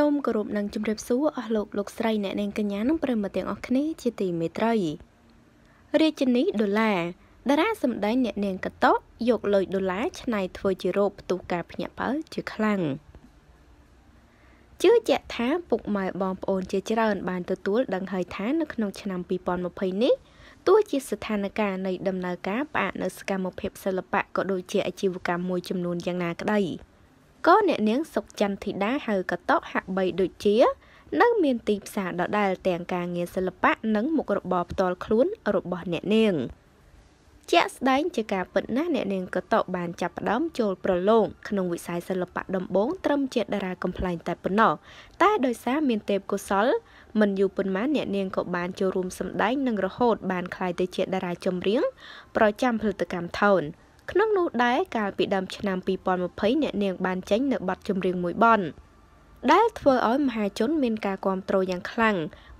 សូមគោរពនិងជម្រាបសួរអស់លោកលោកស្រីអ្នកនាងកញ្ញានិងប្រិមត្តទាំងអស់គ្នាជាទីមេត្រីរាជនីដុល្លារតារាសម្ដែងអ្នកនាងកតោយកលុយដុល្លារឆ្នៃធ្វើជារូបផ្ទុះការភ្ញាក់ផ្អើលជាខ្លាំងជឿជាក់ថាពុកម៉ែបងប្អូនជាច្រើនបានទទួលដឹងហើយថានៅក្នុងឆ្នាំ2020នេះទោះជាស្ថានភាពនៃដំណើរការផ្អាកនៅសកម្មភាពសិល្បៈក៏ដូចជាអាជីវកម្មមួយចំនួនយ៉ាងណាក្តីក៏អ្នកនាងសុកច័ន្ទធីតាហៅកតកហាក់បីដូចជានៅមានទីផ្សារដដែលទាំងការងារសិល្បៈនិង មុខរបរផ្ទាល់ខ្លួន របស់អ្នកនាងជាក់ស្ដែងជាការពិតណាស់អ្នកនាងកតកបានចាប់ផ្ដើមចូលប្រឡងក្នុងវិស័យសិល្បៈដំបូងត្រឹមជាតារាកំ pl ែងតែប៉ុណ្ណោះតែដោយសារមានទេពកោសលមិនយូរប៉ុន្មានអ្នកនាងក៏បានចូលរួមសម្ដែងនិងរហូតបានក្លាយទៅជាតារាចម្រៀងប្រចាំផលិតកម្មថោន។ក្នុងនោះដែរកាលពីដើមឆ្នាំ2020អ្នកនាងបានចេញនៅបទចម្រៀងមួយបនដែលធ្វើឲ្យមហាជនមានការគាំទ្រយ៉ាងខ្លាំង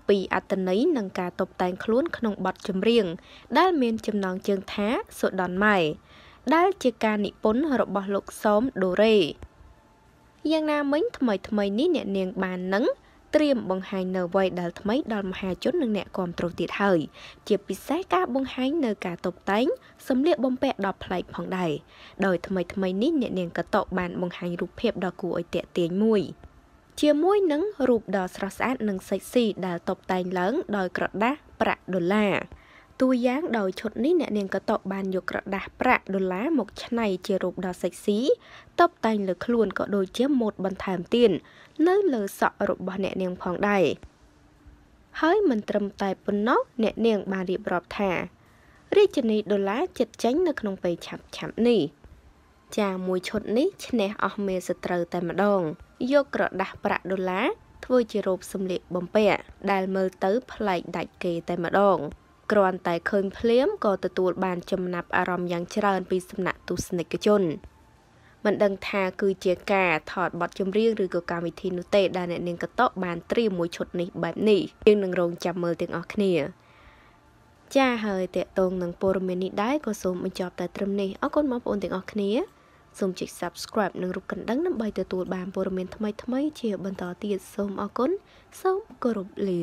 ពីអត្តន័យនិងការតុបតែងខ្លួនក្នុងបទចម្រៀងដែលមានចំណងជើងថាសូដនម៉ែដែលជាការនិពន្ធរបស់លោកសោមដូរ៉េយ៉ាងណាមិញថ្មីថ្មីនេះអ្នកនាងបាននឹងត្រៀមបង្ហាញនៅអ្វីដែលថ្មីដល់មហាជននិងអ្នកគាំទ្រទៀតហើយជាពិសេសការបង្ហាញនៅការតុបតែងសម្លៀកបំពាក់ដ៏ប្លែកផងដែរដោយថ្មីថ្មីនេះអ្នកនាងកតុបានបង្ហាញរូបភាពដ៏គួរឲ្យទាក់ទាញមួយជាមួយនឹងរូបដ៏ស្រស់ស្អាតនិងសិចស៊ីដែលតុបតែងឡើងដោយក្រដាសប្រាក់ដុល្លារតួយ៉ាងដោយឈុតនេះអ្នកនាងកតកបានយកក្រដាស់ប្រាក់ដុល្លារមកឆ្នៃជារូបដ៏សិចស៊ីតបតែងលើខ្លួនក៏ដូចជាម៉ូតបន្ថែមទៀតនៅលើសក់របស់អ្នកនាងផងដែរហើយមិនត្រឹមតែប៉ុណ្ណោះអ្នកនាងបានរៀបរាប់ថារាជនីដុល្លារចិត្តចាញ់នៅក្នុងពេលឆាប់ឆាប់នេះចាមួយឈុតនេះឈ្នះអស់មេសត្រូវតែម្ដងយកក្រដាស់ប្រាក់ដុល្លារធ្វើជារូបសម្លៀកបំពាក់ដែលមើលទៅប្លែកដាច់គេតែម្ដង។គ្រាន់តែឃើញភ្លាមក៏ទទួលបានចំណាប់អារម្មណ៍យ៉ាងច្រើនពីសំណាក់ទស្សនិកជនមិនដឹងថាគឺជាការថតបទចម្រៀងឬក៏កម្មវិធីនោះទេដែលអ្នកនាងកតុបានត្រៀមមួយឈុតនេះបែបនេះយើងនឹងរងចាំមើលទាំងអស់គ្នាចាហើយតកតងនឹងព័ត៌មាននេះដែរក៏សូមបញ្ចប់តែត្រឹមនេះអរគុណបងប្អូនទាំងអស់គ្នាសូមចុច Subscribe និងរូបកណ្ដឹងដើម្បីទទួលបានព័ត៌មានថ្មីៗជាបន្តទៀតសូមអរគុណសូមគោរពលា